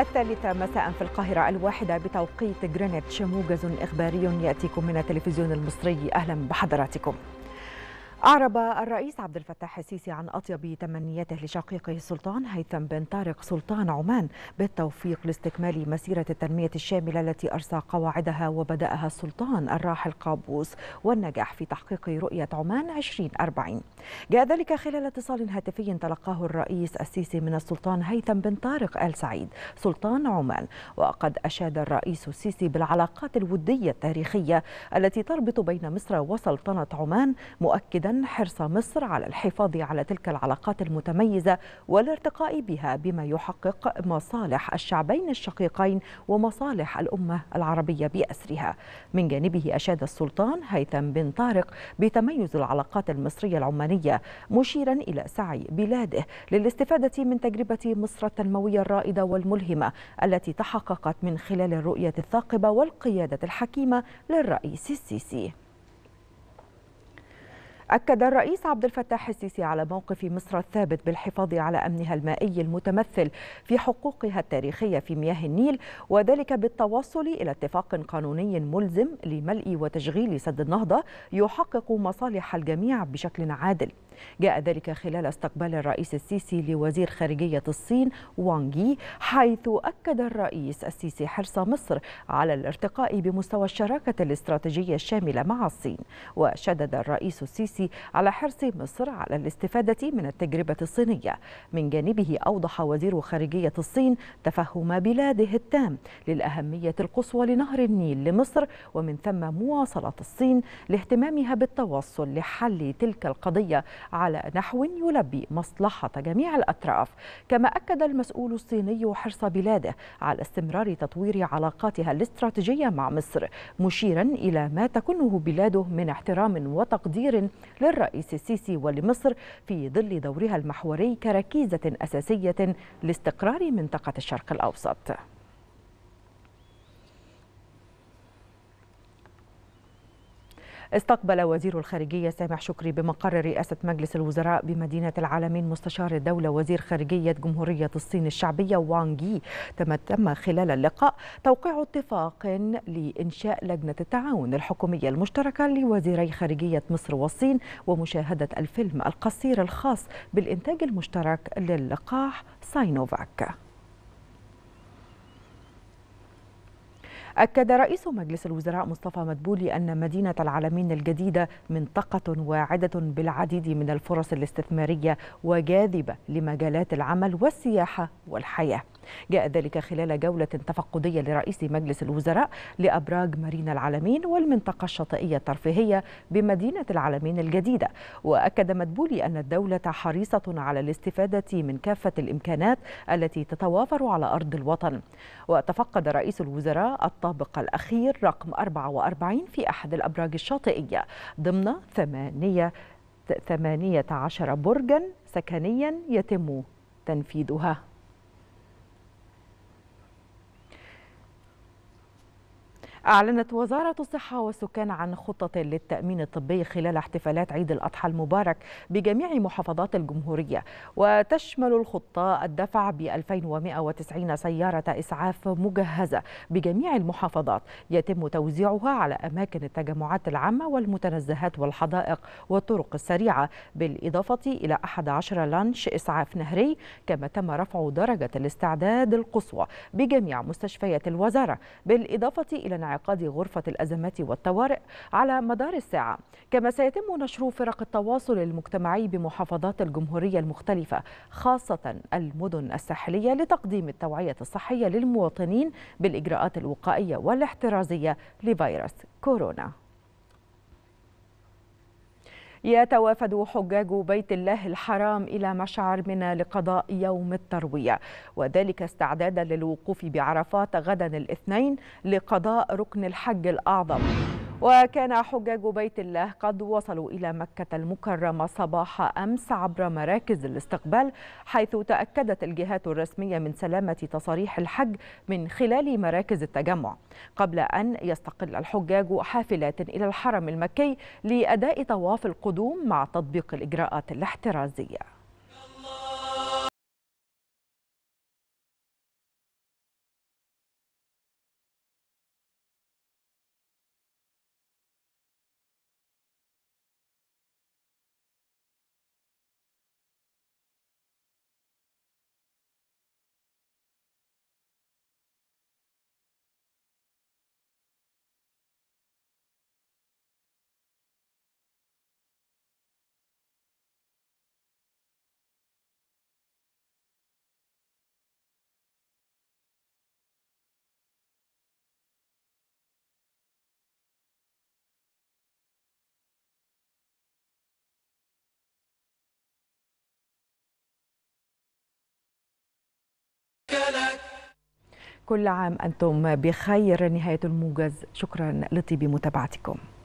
الثالثة مساء في القاهرة الواحدة بتوقيت غرينتش موجز إخباري يأتيكم من التلفزيون المصري أهلا بحضراتكم أعرب الرئيس عبد الفتاح السيسي عن أطيب تمنياته لشقيقه السلطان هيثم بن طارق سلطان عمان بالتوفيق لاستكمال مسيرة التنمية الشاملة التي أرسى قواعدها وبدأها السلطان الراحل قابوس والنجاح في تحقيق رؤية عمان 2040 جاء ذلك خلال اتصال هاتفي تلقاه الرئيس السيسي من السلطان هيثم بن طارق آل سعيد سلطان عمان وقد أشاد الرئيس السيسي بالعلاقات الودية التاريخية التي تربط بين مصر وسلطنة عمان مؤكدا حرص مصر على الحفاظ على تلك العلاقات المتميزة والارتقاء بها بما يحقق مصالح الشعبين الشقيقين ومصالح الأمة العربية بأسرها من جانبه أشاد السلطان هيثم بن طارق بتميز العلاقات المصرية العمانية مشيرا إلى سعي بلاده للاستفادة من تجربة مصر التنموية الرائدة والملهمة التي تحققت من خلال الرؤية الثاقبة والقيادة الحكيمة للرئيس السيسي أكد الرئيس عبد الفتاح السيسي على موقف مصر الثابت بالحفاظ على أمنها المائي المتمثل في حقوقها التاريخية في مياه النيل وذلك بالتوصل إلى اتفاق قانوني ملزم لملء وتشغيل سد النهضة يحقق مصالح الجميع بشكل عادل جاء ذلك خلال استقبال الرئيس السيسي لوزير خارجية الصين جي حيث أكد الرئيس السيسي حرص مصر على الارتقاء بمستوى الشراكة الاستراتيجية الشاملة مع الصين وشدد الرئيس السيسي على حرص مصر على الاستفادة من التجربة الصينية من جانبه أوضح وزير خارجية الصين تفهم بلاده التام للأهمية القصوى لنهر النيل لمصر ومن ثم مواصلة الصين لاهتمامها بالتوصل لحل تلك القضية على نحو يلبي مصلحة جميع الأطراف كما أكد المسؤول الصيني حرص بلاده على استمرار تطوير علاقاتها الاستراتيجية مع مصر مشيرا إلى ما تكنه بلاده من احترام وتقدير للرئيس السيسي ولمصر في ظل دورها المحوري كركيزة أساسية لاستقرار منطقة الشرق الأوسط استقبل وزير الخارجية سامح شكري بمقر رئاسة مجلس الوزراء بمدينة العالمين مستشار الدولة وزير خارجية جمهورية الصين الشعبية وانغ يي تم خلال اللقاء توقيع اتفاق لإنشاء لجنة التعاون الحكومية المشتركة لوزيري خارجية مصر والصين ومشاهدة الفيلم القصير الخاص بالإنتاج المشترك للقاح ساينوفاك أكد رئيس مجلس الوزراء مصطفى مدبولي أن مدينة العالمين الجديدة منطقة واعدة بالعديد من الفرص الاستثمارية وجاذبة لمجالات العمل والسياحة والحياة جاء ذلك خلال جولة تفقدية لرئيس مجلس الوزراء لأبراج مارينا العالمين والمنطقة الشاطئية الترفيهية بمدينة العالمين الجديدة وأكد مدبولي أن الدولة حريصة على الاستفادة من كافة الإمكانات التي تتوافر على أرض الوطن وتفقد رئيس الوزراء الطابق الأخير رقم 44 في أحد الأبراج الشاطئية ضمن ثمانية 18 برجا سكنيا يتم تنفيذها أعلنت وزارة الصحة والسكان عن خطة للتأمين الطبي خلال احتفالات عيد الأضحى المبارك بجميع محافظات الجمهورية وتشمل الخطة الدفع ب 2190 سيارة إسعاف مجهزة بجميع المحافظات يتم توزيعها على أماكن التجمعات العامة والمتنزهات والحدائق والطرق السريعة بالإضافة إلى 11 لانش إسعاف نهري كما تم رفع درجة الاستعداد القصوى بجميع مستشفيات الوزارة بالإضافة إلى نعم انعقاد غرفة الأزمات والطوارئ على مدار الساعة كما سيتم نشر فرق التواصل المجتمعي بمحافظات الجمهورية المختلفة خاصة المدن الساحلية لتقديم التوعية الصحية للمواطنين بالإجراءات الوقائية والاحترازية لفيروس كورونا يتوافد حجاج بيت الله الحرام إلى مشعر منى لقضاء يوم التروية وذلك استعدادا للوقوف بعرفات غدا الاثنين لقضاء ركن الحج الأعظم وكان حجاج بيت الله قد وصلوا إلى مكة المكرمة صباح أمس عبر مراكز الاستقبال حيث تأكدت الجهات الرسمية من سلامة تصاريح الحج من خلال مراكز التجمع قبل أن يستقل الحجاج حافلات إلى الحرم المكي لأداء طواف القدوم مع تطبيق الإجراءات الاحترازية كل عام أنتم بخير نهاية الموجز شكرا لطيب متابعتكم